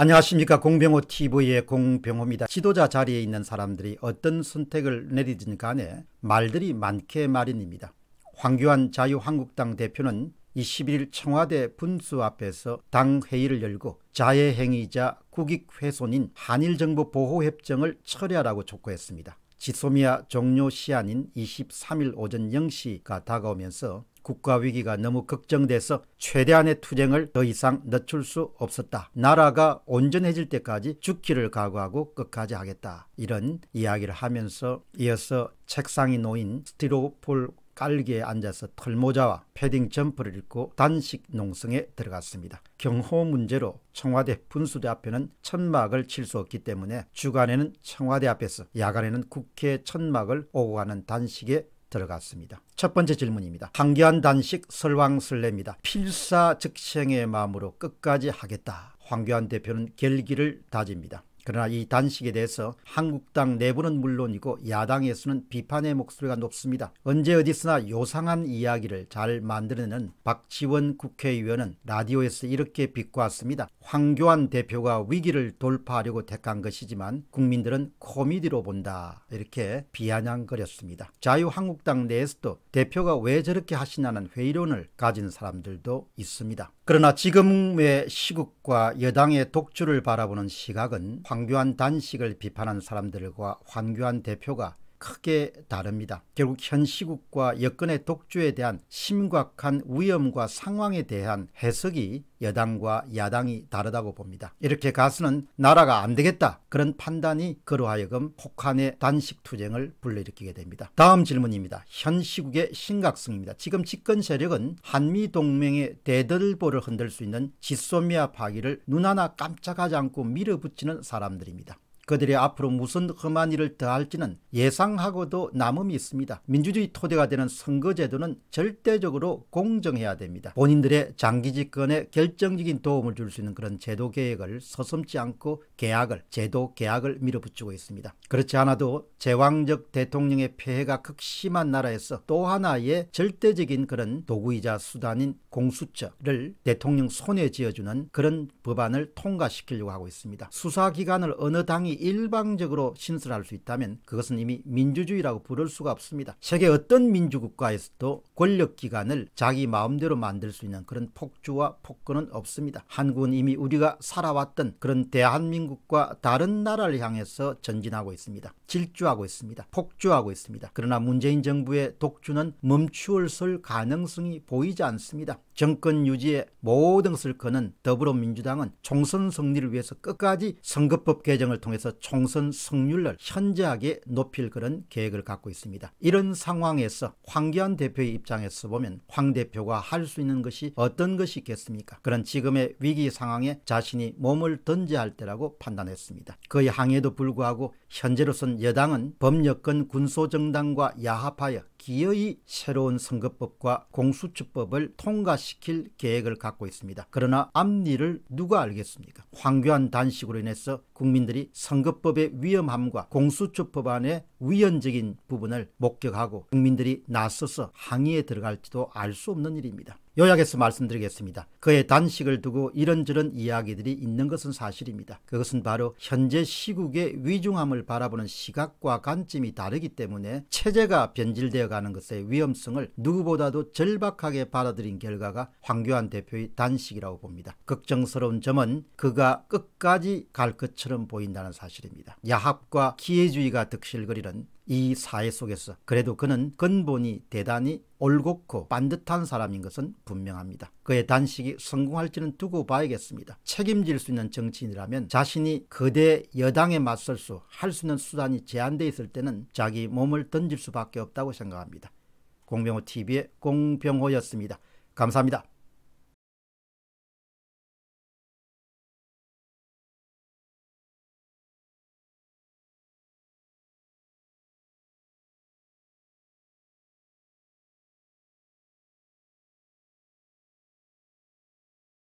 안녕하십니까 공병호TV의 공병호입니다. 지도자 자리에 있는 사람들이 어떤 선택을 내리든 간에 말들이 많게 마련입니다. 황교안 자유한국당 대표는 21일 청와대 분수 앞에서 당 회의를 열고 자해행위자 국익훼손인 한일정보 보호협정을 철회하라고 촉구했습니다. 지소미아 종료 시한인 23일 오전 0시가 다가오면서 국가 위기가 너무 걱정돼서 최대한의 투쟁을 더 이상 늦출 수 없었다. 나라가 온전해질 때까지 죽기를 각오하고 끝까지 하겠다. 이런 이야기를 하면서 이어서 책상이 놓인 스티로폴 깔기에 앉아서 털모자와 패딩 점퍼를 입고 단식 농성에 들어갔습니다. 경호 문제로 청와대 분수대 앞에는 천막을 칠 수 없기 때문에 주간에는 청와대 앞에서 야간에는 국회 천막을 오고 가는 단식에 들어갔습니다. 첫 번째 질문입니다. 황교안 단식 설왕설래입니다. 필사즉생의 마음으로 끝까지 하겠다. 황교안 대표는 결기를 다집니다. 그러나 이 단식에 대해서 한국당 내부는 물론이고 야당에서는 비판의 목소리가 높습니다. 언제 어디서나 요상한 이야기를 잘 만들어내는 박지원 국회의원은 라디오에서 이렇게 비꼬았습니다. 황교안 대표가 위기를 돌파하려고 택한 것이지만 국민들은 코미디로 본다. 이렇게 비아냥거렸습니다. 자유한국당 내에서도 대표가 왜 저렇게 하시냐는 회의론을 가진 사람들도 있습니다. 그러나 지금의 시국과 여당의 독주를 바라보는 시각은 황 황교안 단식을 비판한 사람들과 황교안 대표가 크게 다릅니다. 결국 현 시국과 여건의 독주에 대한 심각한 위험과 상황에 대한 해석이 여당과 야당이 다르다고 봅니다. 이렇게 가수는 나라가 안 되겠다 그런 판단이 그러하여금 혹한의 단식 투쟁을 불러일으키게 됩니다. 다음 질문입니다. 현 시국의 심각성입니다. 지금 집권 세력은 한미 동맹의 대들보를 흔들 수 있는 지소미아 파기를 눈 하나 깜짝하지 않고 밀어붙이는 사람들입니다. 그들이 앞으로 무슨 험한 일을 더할지는 예상하고도 남음이 있습니다. 민주주의 토대가 되는 선거제도는 절대적으로 공정해야 됩니다. 본인들의 장기 집권에 결정적인 도움을 줄 수 있는 그런 제도 개혁을 서슴지 않고 계약을 제도 계약을 밀어붙이고 있습니다. 그렇지 않아도 제왕적 대통령의 폐해가 극심한 나라에서 또 하나의 절대적인 그런 도구이자 수단인 공수처를 대통령 손에 쥐어주는 그런 법안을 통과시키려고 하고 있습니다. 수사기관을 어느 당이 일방적으로 신설할 수 있다면 그것은 이미 민주주의라고 부를 수가 없습니다. 세계 어떤 민주국가에서도 권력기관을 자기 마음대로 만들 수 있는 그런 폭주와 폭거는 없습니다. 한국은 이미 우리가 살아왔던 그런 대한민국과 다른 나라를 향해서 전진하고 있습니다. 질주하고 있습니다. 폭주하고 있습니다. 그러나 문재인 정부의 독주는 멈추어설 가능성이 보이지 않습니다. 정권 유지에 모든 것을 거는 더불어민주당은 총선 승리를 위해서 끝까지 선거법 개정을 통해서 총선 승률을 현저하게 높일 그런 계획을 갖고 있습니다. 이런 상황에서 황교안 대표의 입장에서 보면 황 대표가 할 수 있는 것이 어떤 것이 있겠습니까? 그런 지금의 위기 상황에 자신이 몸을 던져야 할 때라고 판단했습니다. 그의 항의에도 불구하고 현재로선 여당은 범여권 군소정당과 야합하여 기어이 새로운 선거법과 공수처법을 통과시킬 계획을 갖고 있습니다. 그러나 앞니를 누가 알겠습니까? 황교안 단식으로 인해서 국민들이 선거법의 위험함과 공수처법안의 위헌적인 부분을 목격하고 국민들이 나서서 항의에 들어갈지도 알 수 없는 일입니다. 요약해서 말씀드리겠습니다. 그의 단식을 두고 이런저런 이야기들이 있는 것은 사실입니다. 그것은 바로 현재 시국의 위중함을 바라보는 시각과 관점이 다르기 때문에 체제가 변질되어 가는 것의 위험성을 누구보다도 절박하게 받아들인 결과가 황교안 대표의 단식이라고 봅니다. 걱정스러운 점은 그가 끝까지 갈 것처럼 보인다는 사실입니다. 야합과 기회주의가 득실거리는 이 사회 속에서 그래도 그는 근본이 대단히 올곧고 반듯한 사람인 것은 분명합니다. 그의 단식이 성공할지는 두고 봐야겠습니다. 책임질 수 있는 정치인이라면 자신이 거대 여당에 맞설 수 할 수 있는 수단이 제한돼 있을 때는 자기 몸을 던질 수밖에 없다고 생각합니다. 공병호 TV의 공병호였습니다. 감사합니다.